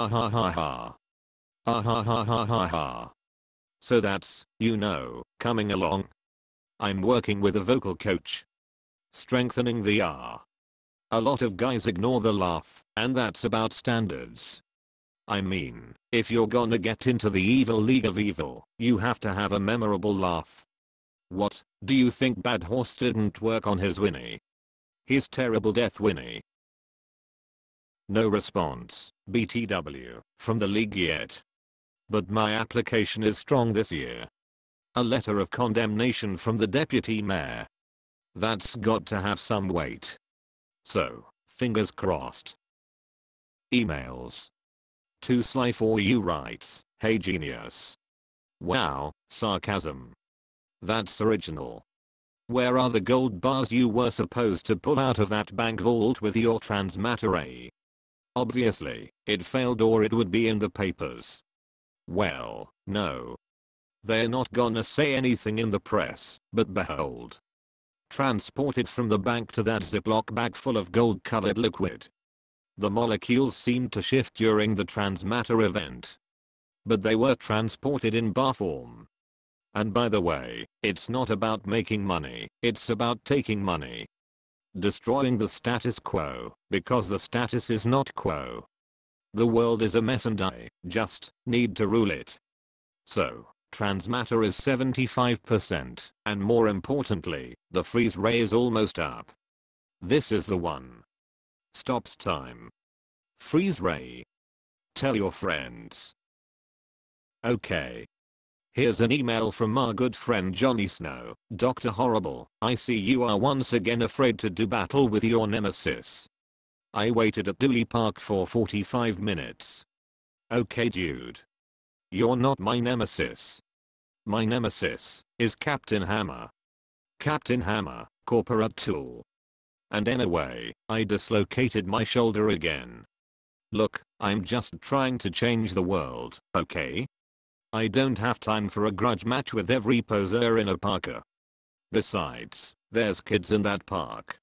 Ah ha ha ha. Ah ha ha ha ha ha. So that's, you know, coming along. I'm working with a vocal coach. Strengthening the R. A lot of guys ignore the laugh, and that's about standards. I mean, if you're gonna get into the evil league of evil, you have to have a memorable laugh. What, do you think Bad Horse didn't work on his Winnie? His terrible death Winnie. No response. BTW, from the league yet. But my application is strong this year. A letter of condemnation from the deputy mayor. That's got to have some weight. So, fingers crossed. Emails. To sly for you writes, hey genius. Wow, sarcasm. That's original. Where are the gold bars you were supposed to pull out of that bank vault with your transmatter Obviously, it failed or it would be in the papers. Well, no. They're not gonna say anything in the press, but behold. Transported from the bank to that Ziploc bag full of gold colored liquid. The molecules seemed to shift during the transmatter event. But they were transported in bar form. And by the way, it's not about making money, it's about taking money, destroying the status quo, because the status is not quo. The world is a mess and I just need to rule it. So, trans is 75% and more importantly, the freeze ray is almost up. This is the one. Stops time. Freeze ray. Tell your friends. Okay, Here's an email from our good friend Johnny Snow. Dr. Horrible, I see you are once again afraid to do battle with your nemesis. I waited at Dooley Park for 45 minutes. Okay dude. You're not my nemesis. My nemesis is Captain Hammer. Captain Hammer, corporate tool. And anyway, I dislocated my shoulder again. Look, I'm just trying to change the world, okay? I don't have time for a grudge match with every poser in a parka. Besides, there's kids in that park.